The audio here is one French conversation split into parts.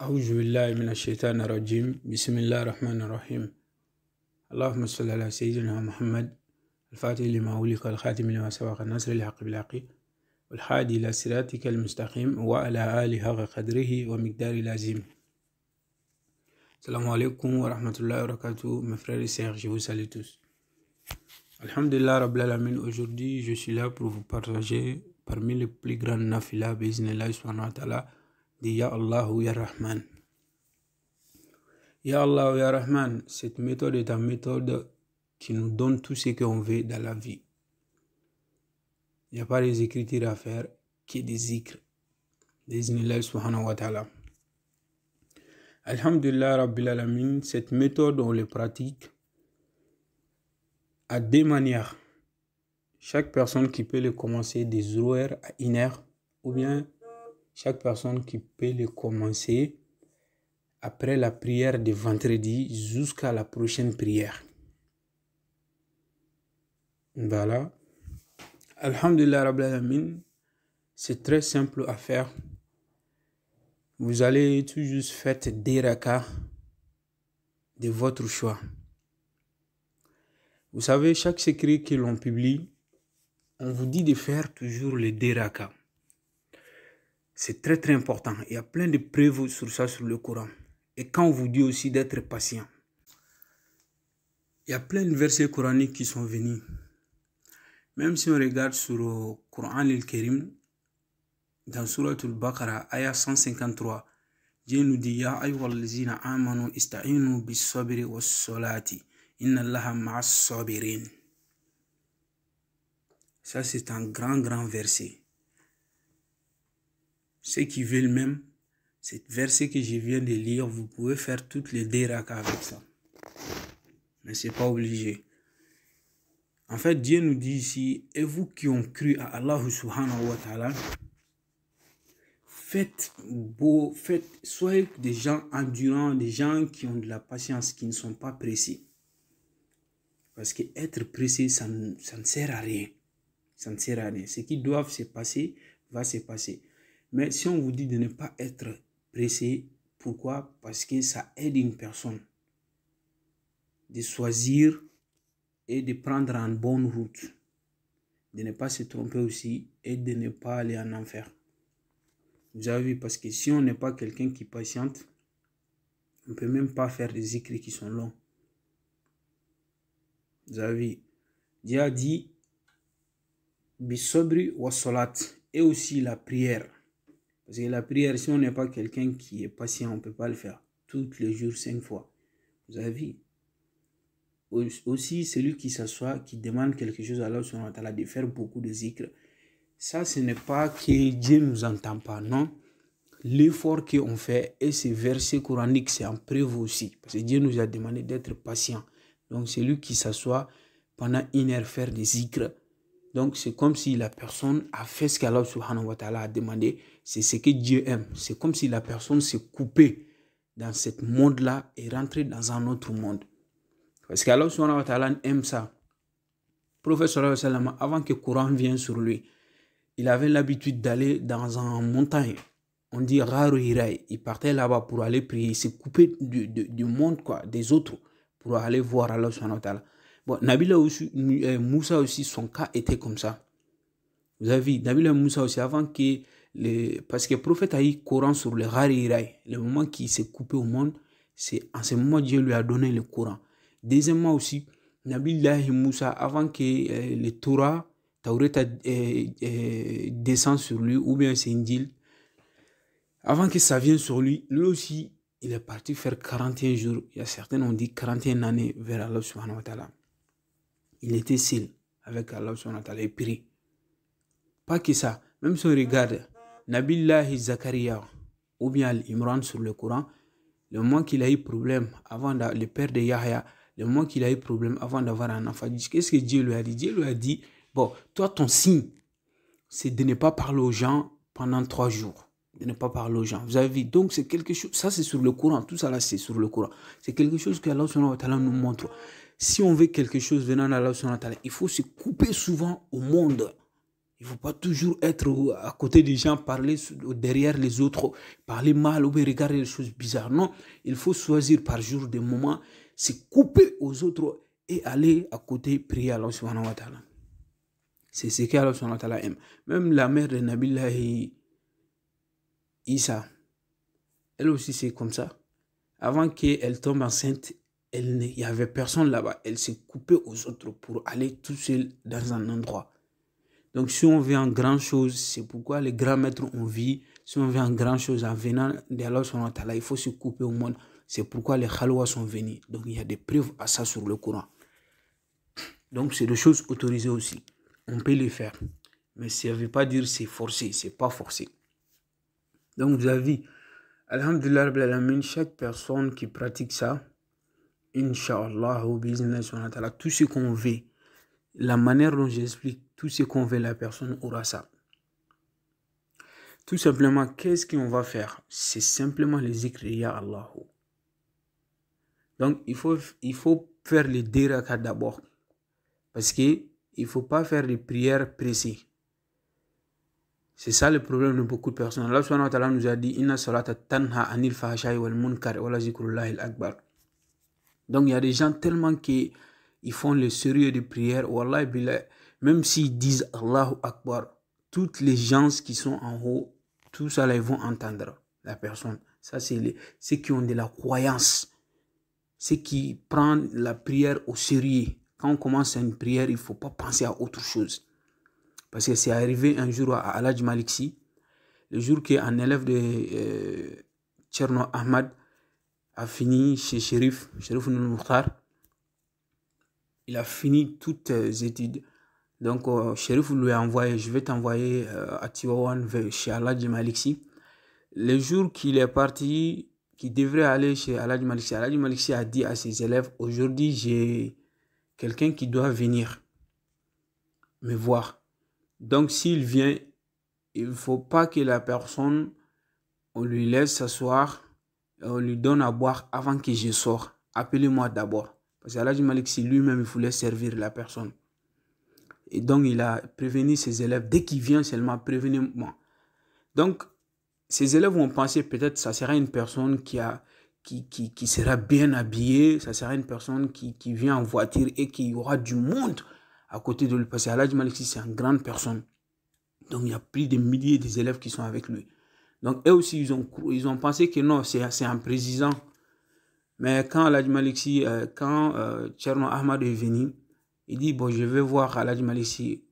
أعوذ بالله من الشيطان الرجيم بسم الله الرحمن الرحيم اللهم صل على سيدنا محمد الفاتح لما أولك الخاتم لما سبق النصر الحق بالحق والحادي إلى صراطك المستقيم وعلى آله حق قدره ومقدار لازم السلام عليكم ورحمة الله وبركاته mes frères جيو ساليتوس الحمد لله رب العالمين aujourd'hui je suis là pour vous partager parmi les plus grands nafila بإذن الله سبحانه وتعالى dit Ya Allahu Ya Rahman. Ya Allahu Ya Rahman, cette méthode est une méthode qui nous donne tout ce qu'on veut dans la vie. Il n'y a pas des écritures à faire qui des zikr. Allah, subhanahu wa ta'ala. Alhamdulillah Rabbil Alamin, cette méthode, on le pratique à deux manières. Chaque personne qui peut le commencer des horaires à une ou bien chaque personne qui peut le commencer après la prière de vendredi jusqu'à la prochaine prière. Voilà. Alhamdulillah Rabbil c'est très simple à faire. Vous allez tout juste faire des rakas de votre choix. Vous savez, chaque secret que l'on publie, on vous dit de faire toujours les rakas. C'est très très important. Il y a plein de preuves sur ça, sur le Coran. Et quand on vous dit aussi d'être patient, il y a plein de versets coraniques qui sont venus. Même si on regarde sur le euh, Coran al-Karim, dans Surah al-Baqarah, ayah 153, Dieu nous dit amanu ista'inu bis sabri inna allaha ma'as sabirin. Ça c'est un grand grand verset. Ceux qui veulent même, Cette verset que je viens de lire, vous pouvez faire toutes les déraques avec ça. Mais c'est pas obligé. En fait, Dieu nous dit ici, et vous qui ont cru à Allah subhanahu wa ta'ala, faites beau, faites, soyez des gens endurants, des gens qui ont de la patience, qui ne sont pas pressés. Parce que être pressé, ça, ça ne sert à rien. Ça ne sert à rien. Ce qui doit se passer, va se passer. Mais si on vous dit de ne pas être pressé, pourquoi Parce que ça aide une personne de choisir et de prendre en bonne route, de ne pas se tromper aussi et de ne pas aller en enfer. Vous avez vu, parce que si on n'est pas quelqu'un qui patiente, on ne peut même pas faire des écrits qui sont longs. Vous avez vu, Dieu a dit, et aussi la prière. Parce la prière, si on n'est pas quelqu'un qui est patient, on ne peut pas le faire. Tous les jours, cinq fois. Vous avez vu Aussi, celui qui s'assoit, qui demande quelque chose à Allah de faire beaucoup de zikr. Ça, ce n'est pas que Dieu nous entend pas, non. L'effort qu'on fait et ces versets coraniques, c'est un prévu aussi. Parce que Dieu nous a demandé d'être patient. Donc, celui qui s'assoit pendant une heure faire des zikr, donc, c'est comme si la personne a fait ce qu'Allah subhanahu wa ta'ala a demandé. C'est ce que Dieu aime. C'est comme si la personne s'est coupée dans ce monde-là et rentrée dans un autre monde. Parce qu'Allah subhanahu wa ta'ala aime ça. Le prophète avant que le courant vienne sur lui, il avait l'habitude d'aller dans un montagne. On dit Raru Hirai. Il partait là-bas pour aller prier. Il s'est coupé du, monde, quoi, des autres, pour aller voir Allah subhanahu wa Nabila aussi, euh, Moussa aussi, son cas était comme ça. Vous avez vu, Nabila Moussa aussi, avant que. Les... Parce que le prophète a eu courant sur le rare Le moment qui s'est coupé au monde, c'est en ce moment Dieu lui a donné le courant. Deuxièmement aussi, Nabila Moussa, avant que euh, le Torah, Tauret euh, descend sur lui, ou bien c'est une Indil, avant que ça vienne sur lui, lui aussi, il est parti faire 41 jours. Il y a certains ont dit 41 années vers Allah subhanahu wa ta'ala il était seul avec Allah subhanahu wa et prie. Pas que ça, même si on regarde Nabillah Zakaria ou bien Imran sur le Coran, le moment qu'il a eu problème avant le père de Yahya, le moment qu'il a eu problème avant d'avoir un enfant, qu'est-ce que Dieu lui a dit Dieu lui a dit, bon, toi ton signe, c'est de ne pas parler aux gens pendant trois jours ne pas parler aux gens. Vous avez vu, donc c'est quelque chose, ça c'est sur le courant, tout ça là c'est sur le courant. C'est quelque chose que Allah nous montre. Si on veut quelque chose venant d'Allah il faut se couper souvent au monde. Il ne faut pas toujours être à côté des gens, parler derrière les autres, parler mal ou regarder les choses bizarres. Non, il faut choisir par jour des moments, se couper aux autres et aller à côté prier Allah C'est ce qu'Allah aime. Même la mère de Nabilahi Isa, elle aussi c'est comme ça. Avant qu'elle tombe enceinte, elle il n'y avait personne là-bas. Elle s'est coupée aux autres pour aller tout seul dans un endroit. Donc si on vient en grand chose, c'est pourquoi les grands maîtres ont vie. si on vient en grand chose en venant d'Allah, il faut se couper au monde. C'est pourquoi les Khalwa sont venus. Donc il y a des preuves à ça sur le courant. Donc c'est des choses autorisées aussi. On peut les faire. Mais ça ne veut pas dire c'est forcé, c'est pas forcé. Donc, vous avez, Alhamdulillah, chaque personne qui pratique ça, Inch'Allah, au business, tout ce qu'on veut, la manière dont j'explique, tout ce qu'on veut, la personne aura ça. Tout simplement, qu'est-ce qu'on va faire C'est simplement les écrits à Allah. Donc, il faut, il faut faire les diraka d'abord. Parce qu'il ne faut pas faire les prières pressées. C'est ça le problème de beaucoup de personnes. Allah nous a dit tanha anil wal akbar. Donc il y a des gens tellement qu'ils ils font le sérieux de prière. même s'ils disent Allahu Akbar, toutes les gens qui sont en haut, tout ça ils vont entendre la personne. Ça, c'est ceux qui ont de la croyance. Ceux qui prennent la prière au sérieux. Quand on commence une prière, il ne faut pas penser à autre chose. Parce que c'est arrivé un jour à Aladji Maliksi, le jour qu'un élève de euh, Tcherno Ahmad a fini chez Sherif, Sherif noul Il a fini toutes ses études. Donc, Sherif euh, lui a envoyé, je vais t'envoyer euh, à Tiwawan chez Aladji Maliksi. Le jour qu'il est parti, qu'il devrait aller chez Aladji Maliksi, Aladji Maliksi a dit à ses élèves, aujourd'hui j'ai quelqu'un qui doit venir me voir. Donc s'il vient, il ne faut pas que la personne, on lui laisse s'asseoir on lui donne à boire avant que je sorte. Appelez-moi d'abord. Parce qu'Allah Malik, si lui-même, il voulait servir la personne. Et donc, il a prévenu ses élèves. Dès qu'il vient seulement, prévenez-moi. Donc, ses élèves vont pensé peut-être ça sera une personne qui a qui, sera bien habillée, ça sera une personne qui, qui vient en voiture et qui aura du monde à côté de lui parce que Aladj c'est une grande personne. Donc il y a plus de milliers d'élèves qui sont avec lui. Donc eux aussi, ils ont, ils ont pensé que non, c'est un président. Mais quand Aladj Maliksi, euh, quand euh, Tcherno Ahmad est venu, il dit, bon, je vais voir Aladj Maliksi.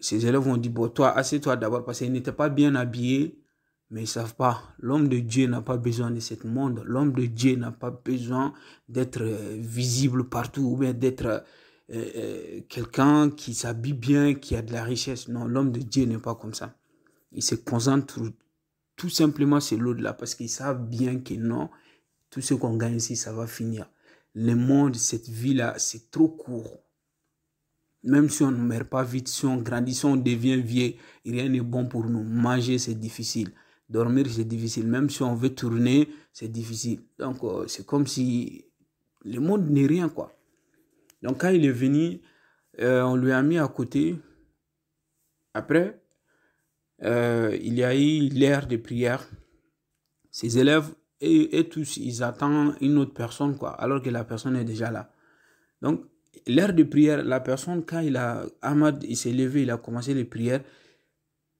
Ses élèves ont dit, bon, toi, assez toi d'abord, parce Il n'était pas bien habillé, mais ils ne savent pas. L'homme de Dieu n'a pas besoin de ce monde. L'homme de Dieu n'a pas besoin d'être euh, visible partout ou bien d'être euh, euh, quelqu'un qui s'habille bien, qui a de la richesse. Non, l'homme de Dieu n'est pas comme ça. Il se concentre tout simplement sur l'autre là parce qu'il sait bien que non, tout ce qu'on gagne ici, ça va finir. Le monde, cette vie-là, c'est trop court. Même si on ne meurt pas vite, si on grandit, si on devient vieux, rien n'est bon pour nous. Manger, c'est difficile. Dormir, c'est difficile. Même si on veut tourner, c'est difficile. Donc, euh, c'est comme si le monde n'est rien, quoi. Donc quand il est venu, euh, on lui a mis à côté. Après, euh, il y a eu l'heure de prière. Ses élèves et, tous, ils attendent une autre personne, quoi, alors que la personne est déjà là. Donc, l'heure de prière, la personne, quand il a, Ahmad, il s'est levé, il a commencé les prières,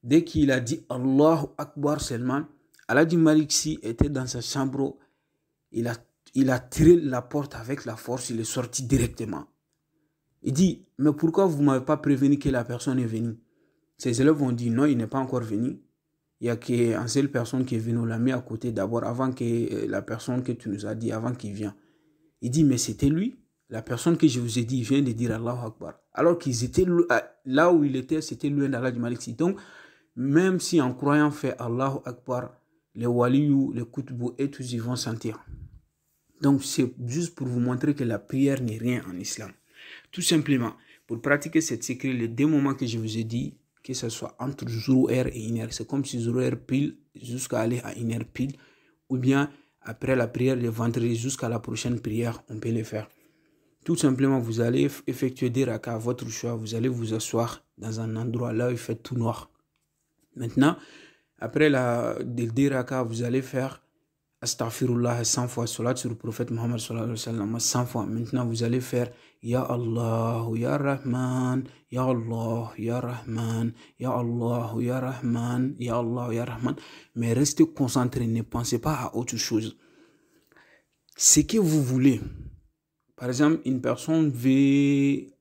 dès qu'il a dit Allahu Akbar seulement, Aladji Malik si était dans sa chambre, il il a tiré la porte avec la force, il est sorti directement. Il dit, mais pourquoi vous ne m'avez pas prévenu que la personne est venue Ses élèves ont dit, non, il n'est pas encore venu. Il y a qu'une seule personne qui est venue, on l'a mis à côté d'abord, avant que euh, la personne que tu nous as dit, avant qu'il vienne. Il dit, mais c'était lui. La personne que je vous ai dit vient de dire Allahu Akbar. Alors qu'ils étaient ah, là où il était, c'était loin d'Allah du Donc, même si en croyant fait Allahu Akbar, les waliyou, les kutbu et tous, ils vont sentir. Donc, c'est juste pour vous montrer que la prière n'est rien en islam. Tout simplement, pour pratiquer cette sécurité, les deux moments que je vous ai dit, que ce soit entre 0 et 1 c'est comme si 0 pile jusqu'à aller à 1 pile, ou bien après la prière de vendredi jusqu'à la prochaine prière, on peut le faire. Tout simplement, vous allez effectuer des rakas à votre choix. Vous allez vous asseoir dans un endroit là où il fait tout noir. Maintenant, après la, des vous allez faire Astaghfirullah 100 fois, salat sur le prophète Muhammad 100 fois. Maintenant, vous allez faire Ya Allah, Ya Rahman, Ya Allah, Ya Rahman, Ya Allah, Ya Rahman, Ya Allah, Ya Rahman. Mais restez concentrés, ne pensez pas à autre chose. Ce que vous voulez, par exemple, une personne veut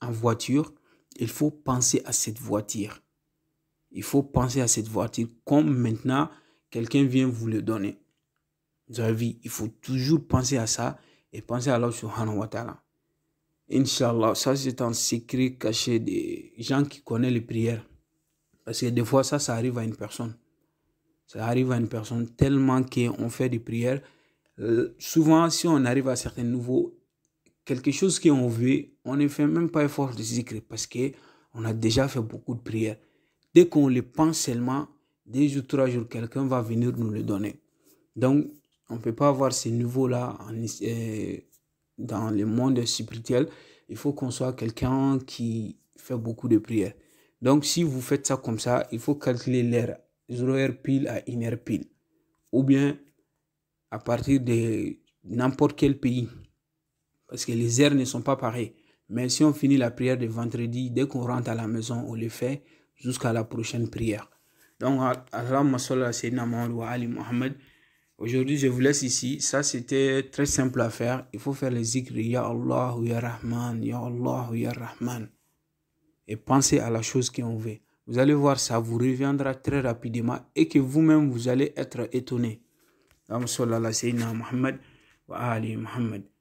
en voiture, il faut penser à cette voiture. Il faut penser à cette voiture comme maintenant Quelqu'un vient vous le donner. Vous avez vu, il faut toujours penser à ça et penser à Allah wa ta'ala. Inch'Allah, ça c'est un secret caché des gens qui connaissent les prières. Parce que des fois, ça, ça arrive à une personne. Ça arrive à une personne tellement qu'on fait des prières. Euh, souvent, si on arrive à certains nouveaux quelque chose qu'on veut, on ne fait même pas effort de cacher parce que on a déjà fait beaucoup de prières. Dès qu'on les pense seulement, deux jours, trois jours, quelqu'un va venir nous le donner. Donc, on ne peut pas avoir ces niveaux-là euh, dans le monde spirituel. Il faut qu'on soit quelqu'un qui fait beaucoup de prières. Donc, si vous faites ça comme ça, il faut calculer l'air. zéro heure pile à 1 heure pile. Ou bien à partir de n'importe quel pays. Parce que les airs ne sont pas pareils. Mais si on finit la prière de vendredi, dès qu'on rentre à la maison, on le fait jusqu'à la prochaine prière. Donc, Allahumma salli Muhammad wa Ali Muhammad. Aujourd'hui, je vous laisse ici. Ça, c'était très simple à faire. Il faut faire les zikr. Ya Allah, Ya Rahman, Ya Allah, Ya Rahman. Et pensez à la chose qu'on veut. Vous allez voir, ça vous reviendra très rapidement et que vous-même, vous allez être étonné. Allahumma salli ala Sayyidina wa Ali Muhammad.